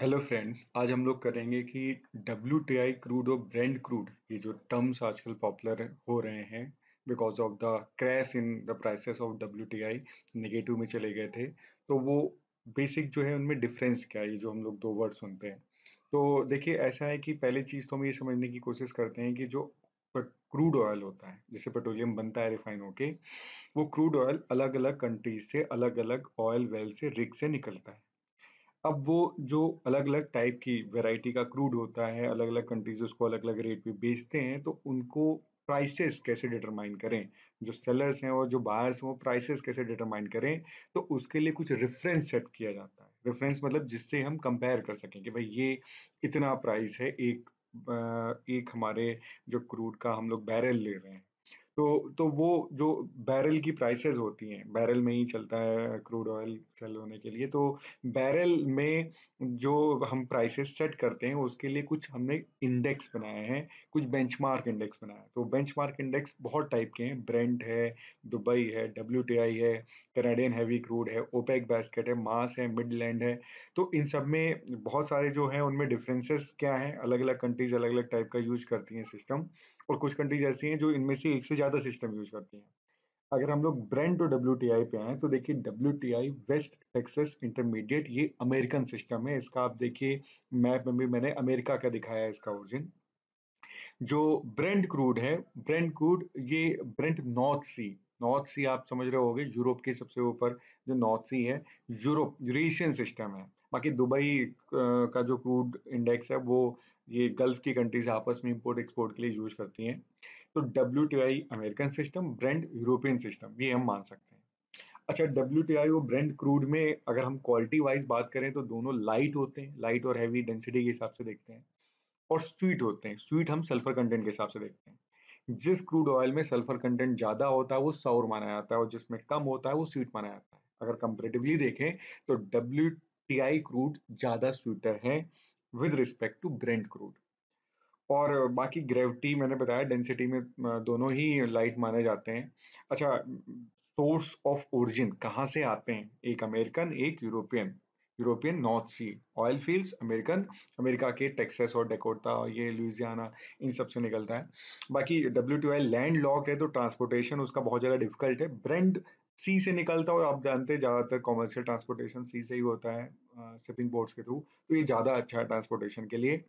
hello friends आज हम लोग करेंगे कि डब्ल्यू टी आई क्रूड और ब्रेंड क्रूड ये जो टर्म्स आजकल पॉपुलर हो रहे हैं because of the crash in the prices of W T I negative में चले गए थे तो वो बेसिक जो है उनमें डिफरेंस क्या है ये जो हम लोग दो वर्ड सुनते हैं तो देखिए ऐसा है कि पहली चीज़ तो हम ये समझने की कोशिश करते हैं कि जो क्रूड ऑयल होता है जैसे पेट्रोलियम बनता है रिफाइन होके वो क्रूड ऑयल अलग अलग कंट्रीज से अलग अलग ऑयल वेल से रिग से निकलता है अब वो जो अलग अलग टाइप की वैरायटी का क्रूड होता है अलग अलग कंट्रीज उसको अलग अलग रेट पे बेचते हैं तो उनको प्राइसेस कैसे डिटरमाइन करें जो सेलर्स हैं और जो बायर्स हैं वो प्राइसेस कैसे डिटरमाइन करें तो उसके लिए कुछ रेफरेंस सेट किया जाता है रेफरेंस मतलब जिससे हम कंपेयर कर सकें कि भाई ये इतना प्राइस है एक एक हमारे जो क्रूड का हम लोग बैरल ले रहे हैं तो तो वो जो बैरल की प्राइसेस होती हैं बैरल में ही चलता है क्रूड ऑयल सेल होने के लिए तो बैरल में जो हम प्राइसेस सेट करते हैं उसके लिए कुछ हमने इंडेक्स बनाए हैं कुछ बेंचमार्क इंडेक्स बनाया तो बेंचमार्क इंडेक्स बहुत टाइप के हैं ब्रेंट है दुबई है डब्ल्यू है कैनाडियन हैवी क्रूड है ओपेक बास्केट है मास है लैंड है तो इन सब में बहुत सारे जो हैं उनमें डिफरेंसेस क्या हैं अलग अलग कंट्रीज अलग अलग टाइप का यूज करती हैं सिस्टम और कुछ कंट्रीज ऐसी हैं जो इनमें से एक से ज़्यादा सिस्टम यूज करती हैं अगर हम लोग ब्रांड और डब्ल्यू पे आए तो देखिए डब्ल्यू वेस्ट टेक्सस इंटरमीडिएट ये अमेरिकन सिस्टम है इसका आप देखिए मैप में भी मैंने अमेरिका का दिखाया है इसका ओरिजिन जो ब्रेंड क्रूड है ब्रेंड क्रूड ये Brent North Sea North Sea आप समझ रहे होगे यूरोप के सबसे ऊपर जो नॉर्थ सी है यूरोप यूरेशियन सिस्टम है बाकी दुबई का जो क्रूड इंडेक्स है वो ये गल्फ की कंट्रीज आपस में इंपोर्ट एक्सपोर्ट के लिए यूज करती हैं तो W T I American system Brent European system ये हम मान सकते हैं अच्छा डब्ल्यू टी आई और ब्रेंड क्रूड में अगर हम क्वालिटी वाइज बात करें तो दोनों लाइट होते हैं लाइट और हैवी डेंसिटी के हिसाब से देखते हैं और स्वीट होते हैं स्वीट हम सल्फर कंटेंट के हिसाब से देखते हैं जिस क्रूड ऑयल में सल्फर कंटेंट ज़्यादा होता है वो सौर माना जाता है और जिसमें कम होता है वो स्वीट माना जाता है अगर कंपेरेटिवली देखें तो डब्ल्यू टीआई क्रूड ज़्यादा स्वीटर है with respect to Brent crude और बाकी ग्रेविटी मैंने बताया डेंसिटी में दोनों ही लाइट माने जाते हैं अच्छा सोर्स ऑफ ओरिजिन कहाँ से आते हैं एक अमेरिकन एक European European North Sea oil fields American America के टेक्सास और डेकोटा और ये लुइजियाना इन सब से निकलता है बाकी W T I land lock है तो ट्रांसपोर्टेशन उसका बहुत ज़्यादा डिफिकल्ट है ब्रेंड सी से निकलता हो आप जानते हैं ज़्यादातर कॉमर्शियल ट्रांसपोर्टेशन सी से ही होता है शिपिंग बोर्ड्स के थ्रू तो ये ज़्यादा अच्छा है ट्रांसपोर्टेशन के लिए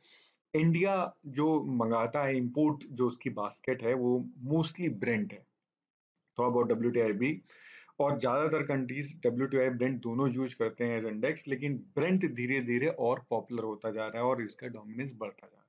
इंडिया जो मंगाता है इम्पोर्ट जो उसकी बास्केट है वो मोस्टली ब्रेंड है तो अब डब्ल्यू टी आई भी और ज़्यादातर countries W T I Brent दोनों यूज करते हैं एज इंडेक्स लेकिन ब्रेंड धीरे धीरे और पॉपुलर होता जा रहा है और इसका डोमिनेंस बढ़ता जा रहा है